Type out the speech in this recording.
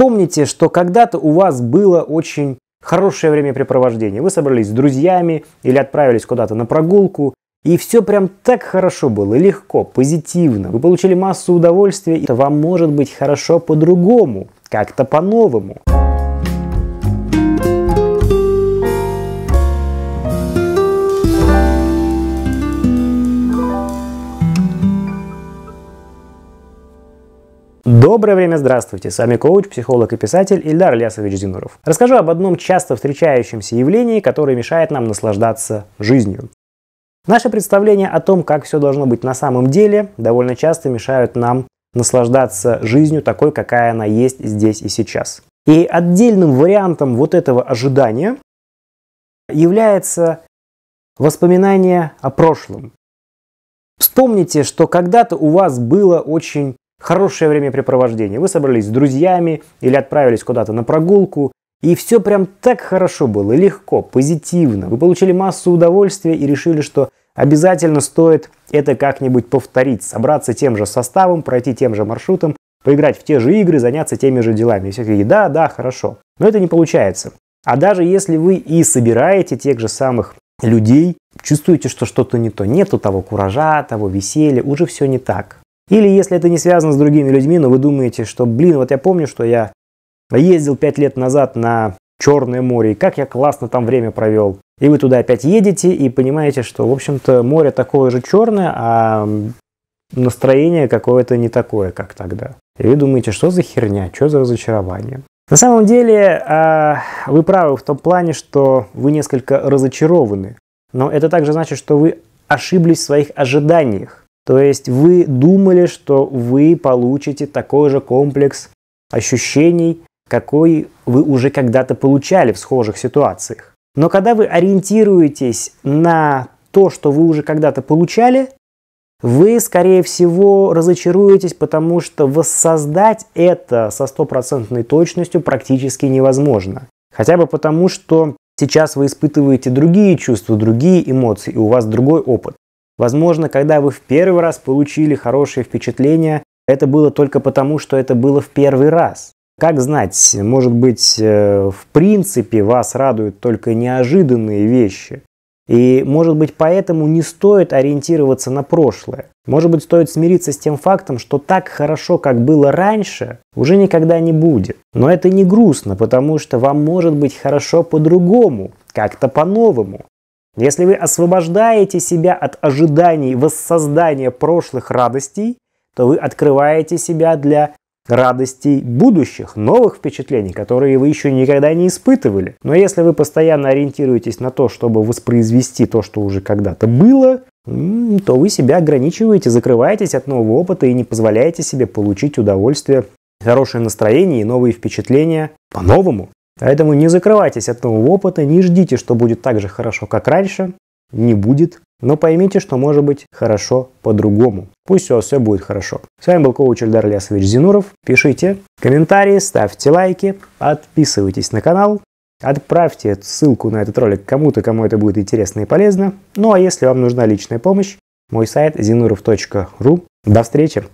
Вспомните, что когда-то у вас было очень хорошее времяпрепровождение. Вы собрались с друзьями или отправились куда-то на прогулку, и все прям так хорошо было, легко, позитивно. Вы получили массу удовольствия, и вам может быть хорошо по-другому, как-то по-новому. Доброе время, здравствуйте! С вами коуч, психолог и писатель Ильдар Лясович Зинуров. Расскажу об одном часто встречающемся явлении, которое мешает нам наслаждаться жизнью. Наши представления о том, как все должно быть на самом деле, довольно часто мешают нам наслаждаться жизнью такой, какая она есть здесь и сейчас. И отдельным вариантом вот этого ожидания является воспоминание о прошлом. Вспомните, что когда-то у вас было очень хорошее времяпрепровождение. Вы собрались с друзьями или отправились куда-то на прогулку, и все прям так хорошо было, легко, позитивно. Вы получили массу удовольствия и решили, что обязательно стоит это как-нибудь повторить, собраться тем же составом, пройти тем же маршрутом, поиграть в те же игры, заняться теми же делами. И все такие, да, да, хорошо. Но это не получается. А даже если вы и собираете тех же самых людей, чувствуете, что что-то не то, нету того куража, того веселья, уже все не так. Или если это не связано с другими людьми, но вы думаете, что, блин, вот я помню, что я ездил пять лет назад на Черное море, и как я классно там время провел. И вы туда опять едете и понимаете, что, в общем-то, море такое же черное, а настроение какое-то не такое, как тогда. И вы думаете, что за херня, что за разочарование. На самом деле, а, вы правы в том плане, что вы несколько разочарованы. Но это также значит, что вы ошиблись в своих ожиданиях. То есть вы думали, что вы получите такой же комплекс ощущений, какой вы уже когда-то получали в схожих ситуациях. Но когда вы ориентируетесь на то, что вы уже когда-то получали, вы, скорее всего, разочаруетесь, потому что воссоздать это со стопроцентной точностью практически невозможно. Хотя бы потому, что сейчас вы испытываете другие чувства, другие эмоции, и у вас другой опыт. Возможно, когда вы в первый раз получили хорошее впечатление, это было только потому, что это было в первый раз. Как знать, может быть, э, в принципе вас радуют только неожиданные вещи. И, может быть, поэтому не стоит ориентироваться на прошлое. Может быть, стоит смириться с тем фактом, что так хорошо, как было раньше, уже никогда не будет. Но это не грустно, потому что вам может быть хорошо по-другому, как-то по-новому. Если вы освобождаете себя от ожиданий воссоздания прошлых радостей, то вы открываете себя для радостей будущих, новых впечатлений, которые вы еще никогда не испытывали. Но если вы постоянно ориентируетесь на то, чтобы воспроизвести то, что уже когда-то было, то вы себя ограничиваете, закрываетесь от нового опыта и не позволяете себе получить удовольствие, хорошее настроение и новые впечатления по-новому. Поэтому не закрывайтесь от нового опыта, не ждите, что будет так же хорошо, как раньше. Не будет. Но поймите, что может быть хорошо по-другому. Пусть у вас все будет хорошо. С вами был коуч Эльдар Лясович Зинуров. Пишите комментарии, ставьте лайки, подписывайтесь на канал. Отправьте ссылку на этот ролик кому-то, кому это будет интересно и полезно. Ну а если вам нужна личная помощь, мой сайт zinurov.ru. До встречи!